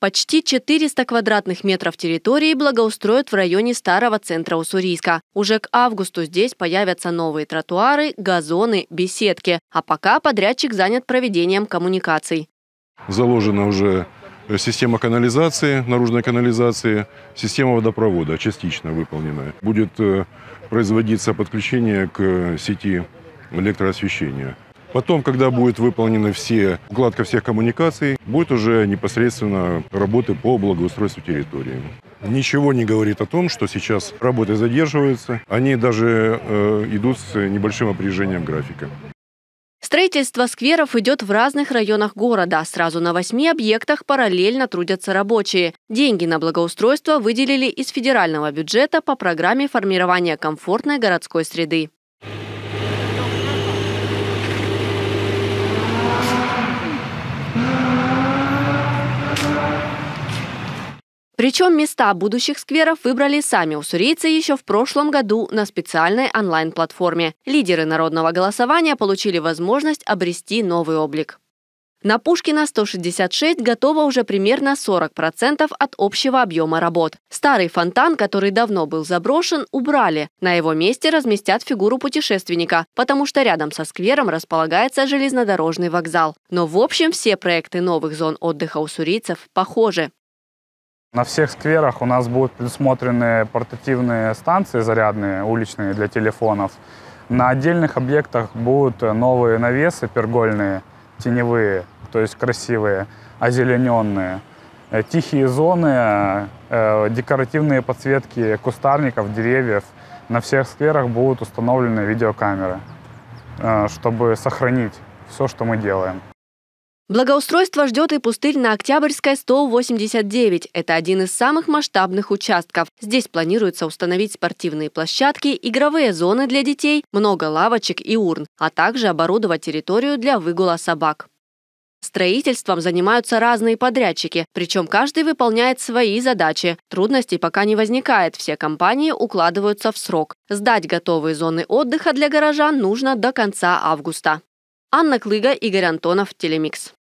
Почти 400 квадратных метров территории благоустроят в районе старого центра Уссурийска. Уже к августу здесь появятся новые тротуары, газоны, беседки. А пока подрядчик занят проведением коммуникаций. Заложена уже система канализации, наружной канализации, система водопровода, частично выполненная. Будет э, производиться подключение к сети электроосвещения. Потом, когда будет выполнены все, укладка всех коммуникаций, будет уже непосредственно работы по благоустройству территории. Ничего не говорит о том, что сейчас работы задерживаются. Они даже э, идут с небольшим опережением графика. Строительство скверов идет в разных районах города. Сразу на восьми объектах параллельно трудятся рабочие. Деньги на благоустройство выделили из федерального бюджета по программе формирования комфортной городской среды. Причем места будущих скверов выбрали сами уссурийцы еще в прошлом году на специальной онлайн-платформе. Лидеры народного голосования получили возможность обрести новый облик. На Пушкина 166 готово уже примерно 40% от общего объема работ. Старый фонтан, который давно был заброшен, убрали. На его месте разместят фигуру путешественника, потому что рядом со сквером располагается железнодорожный вокзал. Но в общем все проекты новых зон отдыха уссурийцев похожи. На всех скверах у нас будут предусмотрены портативные станции зарядные, уличные для телефонов. На отдельных объектах будут э, новые навесы пергольные, теневые, то есть красивые, озелененные. Э, тихие зоны, э, декоративные подсветки кустарников, деревьев. На всех скверах будут установлены видеокамеры, чтобы сохранить все, что мы делаем. Благоустройство ждет и пустырь на Октябрьской 189. Это один из самых масштабных участков. Здесь планируется установить спортивные площадки, игровые зоны для детей, много лавочек и урн, а также оборудовать территорию для выгула собак. Строительством занимаются разные подрядчики, причем каждый выполняет свои задачи. Трудностей пока не возникает, все компании укладываются в срок. Сдать готовые зоны отдыха для горожан нужно до конца августа. Анна Клыга, Игорь Антонов, Телемикс.